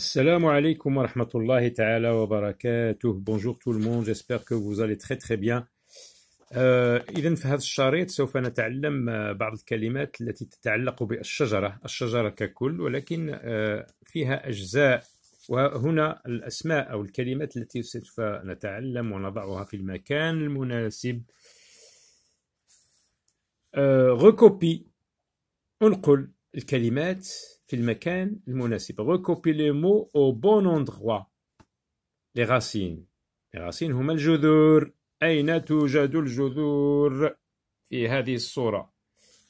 Assalamu alaikum wa rahmatullahi ta'ala wa barakatuh. Bonjour tout le monde, j'espère que vous allez très très bien. إذا في هذا الشريط سوف نتعلم بعض الكلمات التي تتعلق بالشجرة الشجرة ككل ولكن فيها أجزاء وهنا الأسماء أو الكلمات التي سوف نتعلم ونضعها في المكان المناسب غوكوبي انقل الكلمات في المكان المناسب ريكوبي لي مو او بون اندروا لي غاسين لي غاسين هما الجذور أين توجد الجذور في هذه الصورة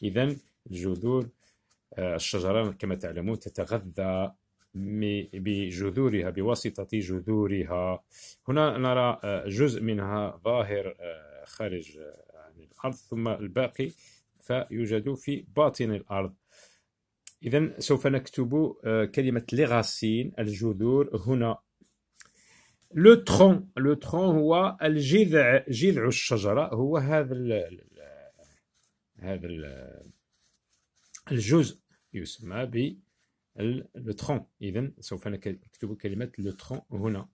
إذا الجذور آه، الشجرة كما تعلمون تتغذى بجذورها بواسطة جذورها هنا نرى آه، جزء منها ظاهر آه، خارج عن الأرض ثم الباقي فيوجد في باطن الأرض إذا سوف نكتب آه، كلمة لغاسين الجذور هنا لو ترون لو ترون هو الجذع جذع الشجرة هو هذا الـ هذا الـ الجزء يسمى ب لو ترون إذا سوف نكتب كلمة لو ترون هنا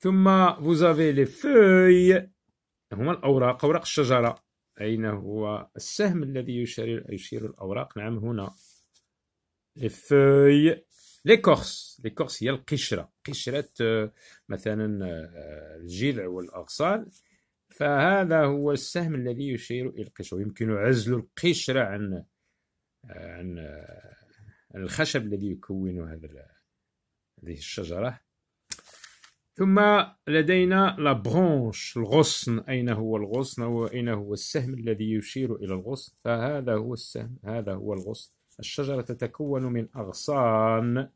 ثم vous avez les feuilles هما الأوراق أوراق الشجرة أين هو السهم الذي يشير, يشير الأوراق نعم هنا الفوي ليكورس ليكورس هي القشرة قشرة آه، مثلا آه، الجذع والأغصان فهذا هو السهم الذي يشير إلى القشرة ويمكن عزل القشرة عن آه، عن الخشب الذي يكون هذا هذه الشجرة ثم لدينا لا برونش الغصن اين هو الغصن وأين هو السهم الذي يشير الى الغصن فهذا هو السهم هذا هو الغصن الشجره تتكون من اغصان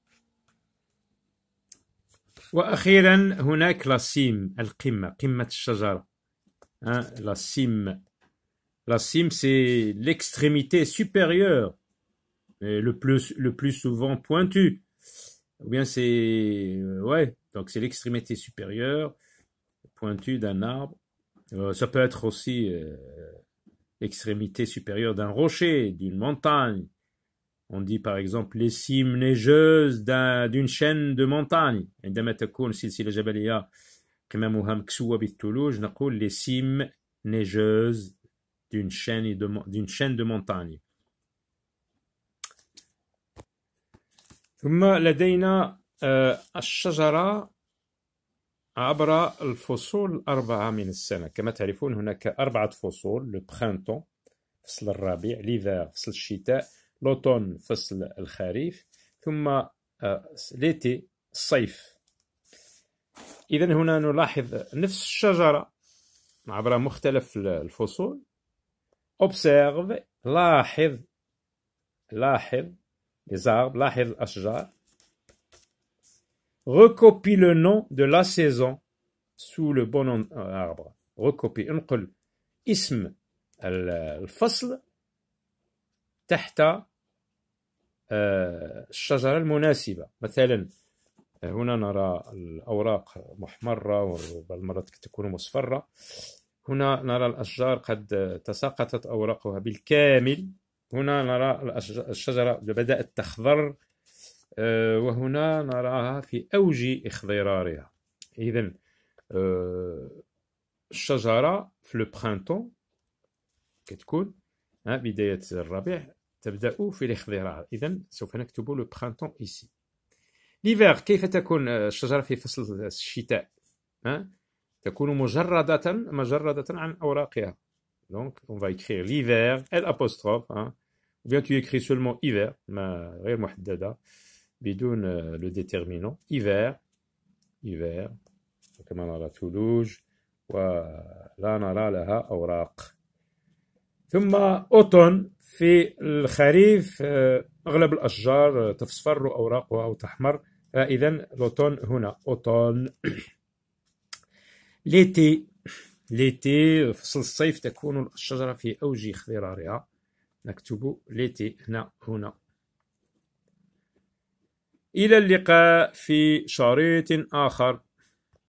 واخيرا هناك لاسيم القمة قمة الشجرة la cime. La cime, c'est l'extrémité supérieure, et le plus, le plus souvent pointue. Ou bien c'est, ouais, donc c'est l'extrémité supérieure pointue d'un arbre. Euh, ça peut être aussi euh, l'extrémité supérieure d'un rocher, d'une montagne. On dit par exemple les cimes neigeuses d'une chaîne de montagne. Et تكون les cimes neigeuses d'une chaîne d'une chaîne de montagne. آه، الشجرة عبر الفصول الأربعة من السنة كما تعرفون هناك أربعة فصول لو برينتون فصل الربيع لذا فصل الشتاء لوتون فصل الخريف ثم آه، ليتي الصيف إذا هنا نلاحظ نفس الشجرة عبر مختلف الفصول observe لاحظ لاحظ لاحظ الأشجار recopie le nom de la saison sous le bon nom euh, arbre recopie انقل اسم الفصل تحت الشجرة المناسبة مثلا هنا نرى الأوراق محمرة وبعض المرات تكون مصفرة هنا نرى الأشجار قد تساقطت أوراقها بالكامل هنا نرى الشجرة بدأت تخضر أه، وهنا نراها في أوج إخضرارها إذا أه، الشجرة في لو برينتون كتكون بداية الربيع تبدأ في الإخضرار إذا سوف نكتب لو برينتون إيسي ليفير كيف تكون الشجرة في فصل الشتاء تكون مجردة مجردة عن أوراقها دونك اون فا écrire ليفر ال أبوستروف hein, بيان تو tu سولمون إيفر hiver, mais بدون لو ديتيرمينون ايفير ايفير كما نرى ثلوج ولا نرى لها اوراق ثم اوتون في الخريف اغلب الاشجار تصفر اوراقها او تحمر فاذا الاوتون هنا اوتون ليتي ليتي فصل الصيف تكون الشجرة في أوج خضرارها نكتب ليتي هنا هنا إلى اللقاء في شريط آخر